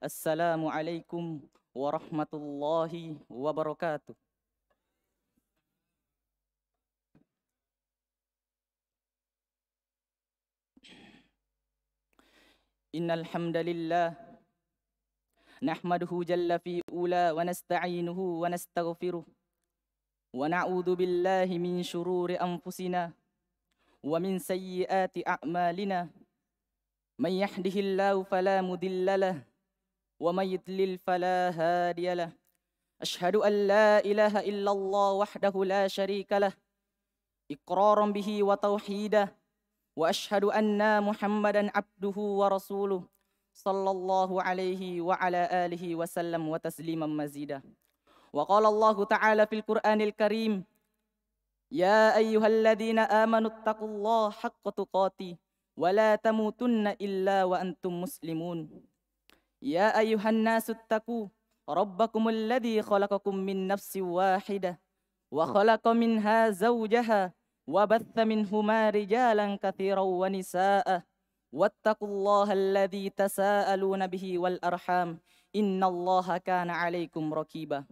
السلام عليكم ورحمة الله وبركاته إن الحمد لله نحمده جل في أولى ونستعينه ونستغفره ونعوذ بالله من شرور أنفسنا ومن سيئات أعمالنا من يحده الله فلا مذل له ومن يضلل فلا هادي له أشهد أن لا إله إلا الله وحده لا شريك له إقرارا به وتوحيدا وأشهد أن محمدا عبده ورسوله صلى الله عليه وعلى آله وسلم وتسليما مزيدا وقال الله تعالى في القرآن الكريم يا أيها الذين آمنوا اتقوا الله حق تقاته ولا تموتن إلا وأنتم مسلمون يا أيها الناس اتقوا ربكم الذي خلقكم من نفس واحدة وخلق منها زوجها وبث منهما رجالا كثيرا ونساء واتقوا الله الذي تساءلون به والأرحام إن الله كان عليكم ركيبا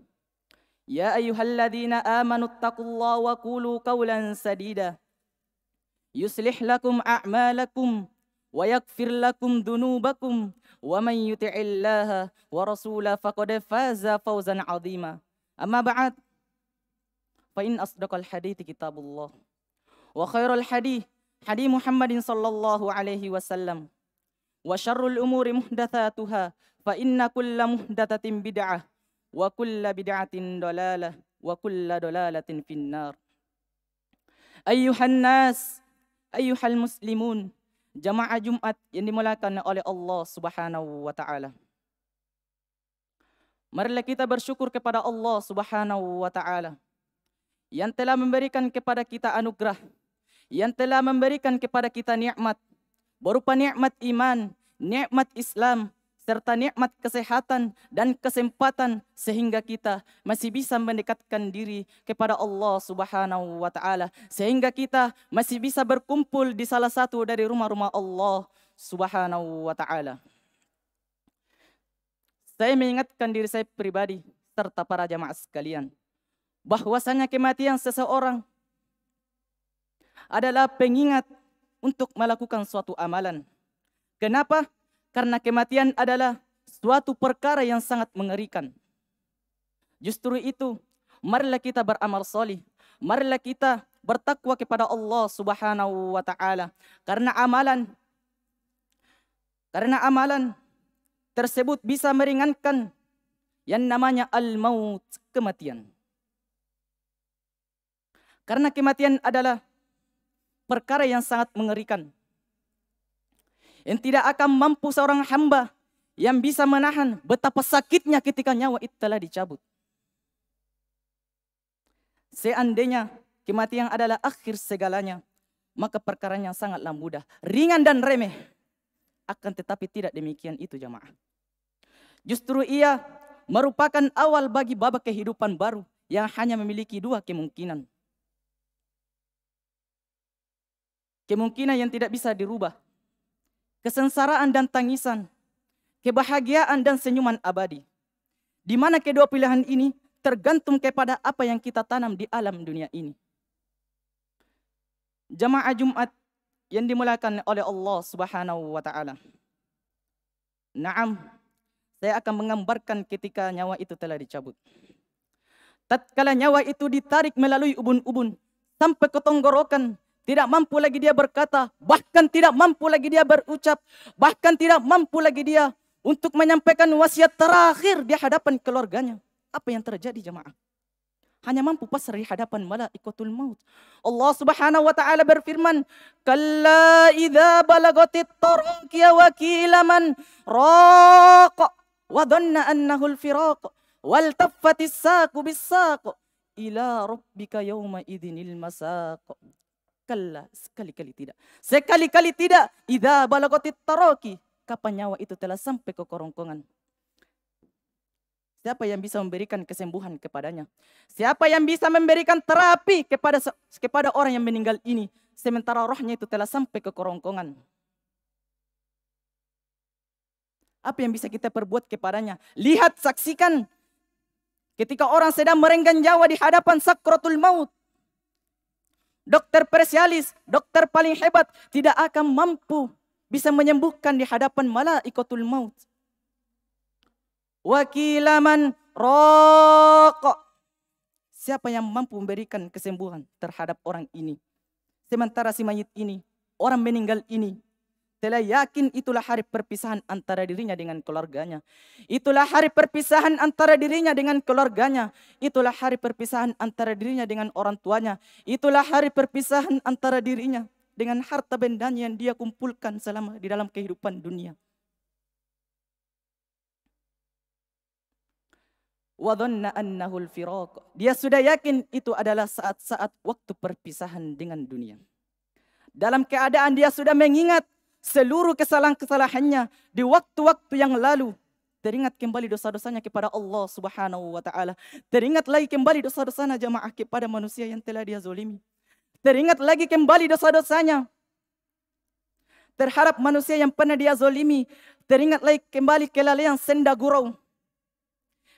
يا أيها الذين آمنوا اتقوا الله وقولوا قولا سديدا يصلح لكم أعمالكم ويغفر لكم ذنوبكم ومن يطع الله ورسوله فقد فاز فوزا عظيما أما بعد فإن أصدق الحديث كتاب الله وخير الحديث حديث محمد صلى الله عليه وسلم وشر الأمور محدثاتها فإن كل محدثة بدعة وكل بدعة ضلالة وكل ضلالة في النار أيها الناس أيها المسلمون jamaah Jumat yang dimulakan oleh Allah Subhanahu wa taala. Marilah kita bersyukur kepada Allah Subhanahu wa taala yang telah memberikan kepada kita anugerah, yang telah memberikan kepada kita nikmat berupa nikmat iman, nikmat Islam, serta nikmat kesehatan dan kesempatan sehingga kita masih bisa mendekatkan diri kepada Allah Subhanahu wa taala sehingga kita masih bisa berkumpul di salah satu dari rumah-rumah Allah Subhanahu wa taala. Saya mengingatkan diri saya pribadi serta para jamaah sekalian bahwasanya kematian seseorang adalah pengingat untuk melakukan suatu amalan. Kenapa? Karena kematian adalah suatu perkara yang sangat mengerikan. Justru itu, marilah kita beramal solih. Marilah kita bertakwa kepada Allah Subhanahu wa taala karena amalan karena amalan tersebut bisa meringankan yang namanya al-maut, kematian. Karena kematian adalah perkara yang sangat mengerikan yang tidak akan mampu seorang hamba yang bisa menahan betapa sakitnya ketika nyawa itu telah dicabut. Seandainya kematian adalah akhir segalanya, maka perkara yang sangatlah mudah, ringan dan remeh. Akan tetapi tidak demikian itu jamaah. Justru ia merupakan awal bagi babak kehidupan baru yang hanya memiliki dua kemungkinan. Kemungkinan yang tidak bisa dirubah kesengsaraan dan tangisan, kebahagiaan dan senyuman abadi. Di mana kedua pilihan ini tergantung kepada apa yang kita tanam di alam dunia ini. Jamaah Jumat yang dimulakan oleh Allah Subhanahu wa taala. Naam, saya akan menggambarkan ketika nyawa itu telah dicabut. Tatkala nyawa itu ditarik melalui ubun-ubun sampai ke tenggorokan tidak mampu lagi dia berkata, bahkan tidak mampu lagi dia berucap, bahkan tidak mampu lagi dia untuk menyampaikan wasiat terakhir di hadapan keluarganya. Apa yang terjadi jemaah? hanya mampu pasrah di hadapan malaikatul maut. Allah Subhanahu wa taala berfirman, "Kalla idza balagatit tarqiya wa kilaman wa dhanna annahu al-firaq wal taffatis saqu bis ila rabbika yawma idhinil masaq." Kalla, sekali-kali tidak. Sekali-kali tidak. Idza balagati taroki. Kapan nyawa itu telah sampai ke kerongkongan. Siapa yang bisa memberikan kesembuhan kepadanya? Siapa yang bisa memberikan terapi kepada kepada orang yang meninggal ini? Sementara rohnya itu telah sampai ke kerongkongan. Apa yang bisa kita perbuat kepadanya? Lihat, saksikan. Ketika orang sedang merenggang nyawa di hadapan sakratul maut dokter spesialis, dokter paling hebat tidak akan mampu bisa menyembuhkan di hadapan malaikatul maut. Wakilaman rokok. Siapa yang mampu memberikan kesembuhan terhadap orang ini? Sementara si mayit ini, orang meninggal ini telah yakin itulah hari perpisahan antara dirinya dengan keluarganya. Itulah hari perpisahan antara dirinya dengan keluarganya. Itulah hari perpisahan antara dirinya dengan orang tuanya. Itulah hari perpisahan antara dirinya dengan harta bendanya yang dia kumpulkan selama di dalam kehidupan dunia. Dia sudah yakin itu adalah saat-saat waktu perpisahan dengan dunia. Dalam keadaan dia sudah mengingat seluruh kesalahan-kesalahannya di waktu-waktu yang lalu. Teringat kembali dosa-dosanya kepada Allah subhanahu wa ta'ala. Teringat lagi kembali dosa-dosanya jamaah kepada manusia yang telah dia zolimi. Teringat lagi kembali dosa-dosanya terhadap manusia yang pernah dia zolimi. Teringat lagi kembali kelalaian senda gurau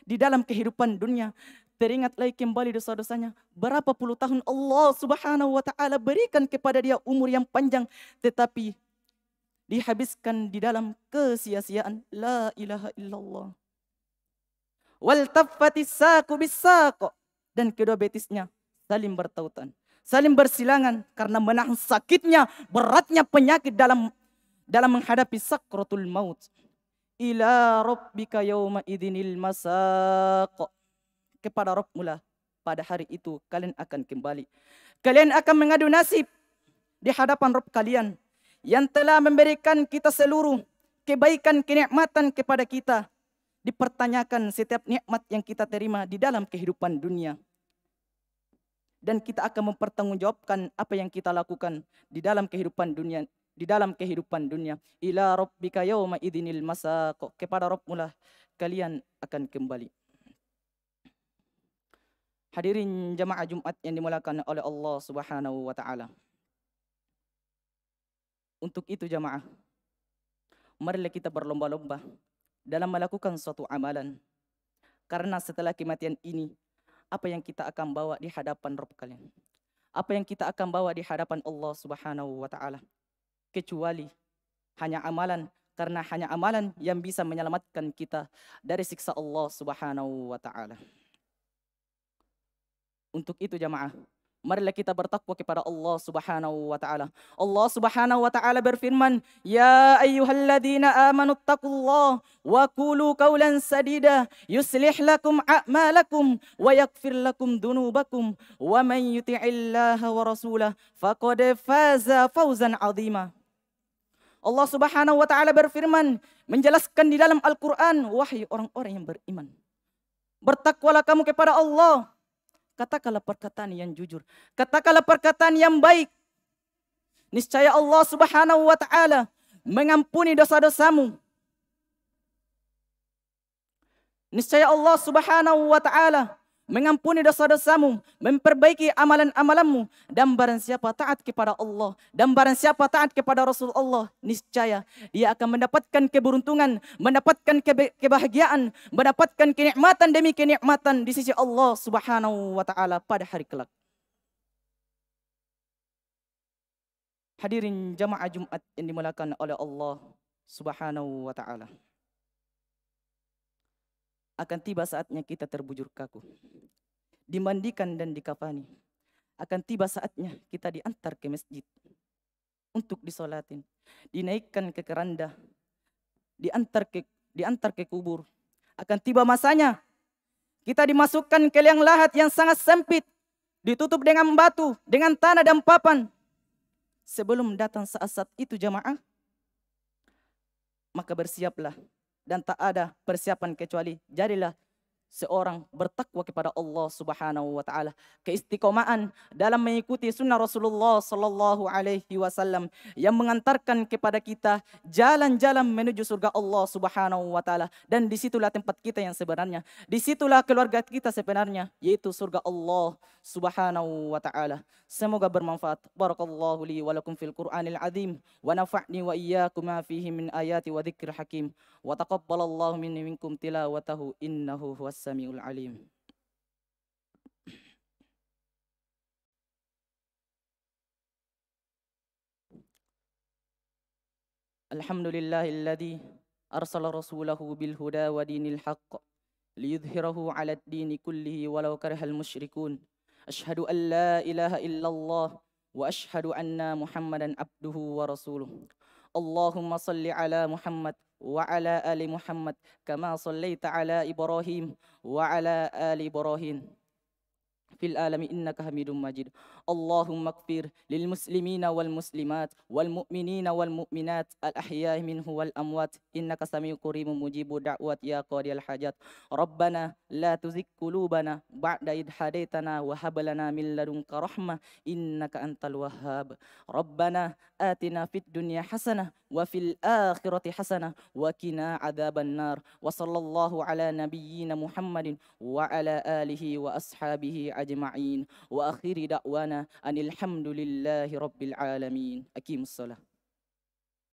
di dalam kehidupan dunia. Teringat lagi kembali dosa-dosanya. Berapa puluh tahun Allah subhanahu wa ta'ala berikan kepada dia umur yang panjang. Tetapi dihabiskan di dalam kesia-siaan la ilaha illallah wal taffatis saqu dan kedua betisnya saling bertautan saling bersilangan karena menahan sakitnya beratnya penyakit dalam dalam menghadapi sakratul maut ila rabbika yauma idinil masaq kepada Rabbmu lah pada hari itu kalian akan kembali kalian akan mengadu nasib di hadapan Rabb kalian yang telah memberikan kita seluruh kebaikan, kenikmatan kepada kita. Dipertanyakan setiap nikmat yang kita terima di dalam kehidupan dunia. Dan kita akan mempertanggungjawabkan apa yang kita lakukan di dalam kehidupan dunia di dalam kehidupan dunia. Ila rabbika yawma idinil masaq. Kepada Rabbmulah kalian akan kembali. Hadirin jemaah Jumat yang dimulakan oleh Allah Subhanahu wa taala. Untuk itu jamaah, marilah kita berlomba-lomba dalam melakukan suatu amalan. Karena setelah kematian ini, apa yang kita akan bawa di hadapan Rabb kalian? Apa yang kita akan bawa di hadapan Allah Subhanahu wa taala? Kecuali hanya amalan karena hanya amalan yang bisa menyelamatkan kita dari siksa Allah Subhanahu wa taala. Untuk itu jamaah, Marilah kita bertakwa kepada Allah Subhanahu wa taala. Allah Subhanahu wa taala berfirman, "Ya ayyuhalladzina amanu taqullaha wa qulu qawlan sadida yuslih lakum a'malakum wa yaghfir lakum dunubakum wa man yuti'illaha wa rasulah faqad faza fawzan 'azima." Allah Subhanahu wa taala berfirman menjelaskan di dalam Al-Qur'an wahai orang-orang yang beriman. Bertakwalah kamu kepada Allah Katakanlah perkataan yang jujur. Katakanlah perkataan yang baik. Niscaya Allah subhanahu wa ta'ala mengampuni dosa-dosamu. Niscaya Allah subhanahu wa ta'ala mengampuni dosa-dosamu, memperbaiki amalan-amalanmu dan barang siapa taat kepada Allah dan barang siapa taat kepada Rasulullah niscaya dia akan mendapatkan keberuntungan, mendapatkan kebahagiaan, mendapatkan kenikmatan demi kenikmatan di sisi Allah Subhanahu wa taala pada hari kelak. Hadirin jamaah Jumat yang dimulakan oleh Allah Subhanahu wa taala akan tiba saatnya kita terbujur kaku. Dimandikan dan dikafani. Akan tiba saatnya kita diantar ke masjid untuk disolatin. Dinaikkan ke keranda. Diantar ke diantar ke kubur. Akan tiba masanya kita dimasukkan ke liang lahat yang sangat sempit. Ditutup dengan batu, dengan tanah dan papan. Sebelum datang saat-saat itu jamaah, maka bersiaplah dan tak ada persiapan kecuali jadilah seorang bertakwa kepada Allah Subhanahu wa taala, keistiqomahan dalam mengikuti sunnah Rasulullah sallallahu alaihi wasallam yang mengantarkan kepada kita jalan-jalan menuju surga Allah Subhanahu wa taala dan disitulah tempat kita yang sebenarnya. Disitulah keluarga kita sebenarnya yaitu surga Allah Subhanahu wa taala. Semoga bermanfaat. Barakallahu li wa lakum fil Qur'anil azim wa nafa'ni wa iyyakum ma fihi min ayati wa dzikr hakim wa taqabbalallahu minni minkum tilawatahu innahu huwa السميع العليم الحمد لله الذي أرسل رسوله بالهدى ودين الحق ليظهره على الدين كله ولو كره المشركون أشهد أن لا إله إلا الله وأشهد أن محمدا عبده ورسوله اللهم صل على محمد وعلى آل محمد كما صليت على إبراهيم وعلى آل إبراهيم في العالم إنك حميد مجيد اللهم اغفر للمسلمين والمسلمات والمؤمنين والمؤمنات الأحياء منه والأموات إنك سميع قريب مجيب دعوات يا قاضي الحاجات ربنا لا تزغ قلوبنا بعد إذ هديتنا وهب لنا من لدنك رحمة إنك أنت الوهاب ربنا آتنا في الدنيا حسنة وفي الآخرة حسنة وقنا عذاب النار وصلى الله على نبينا محمد وعلى آله وأصحابه أجمعين أجمعين وآخر دعوانا أن الحمد لله رب العالمين أقيم الصلاة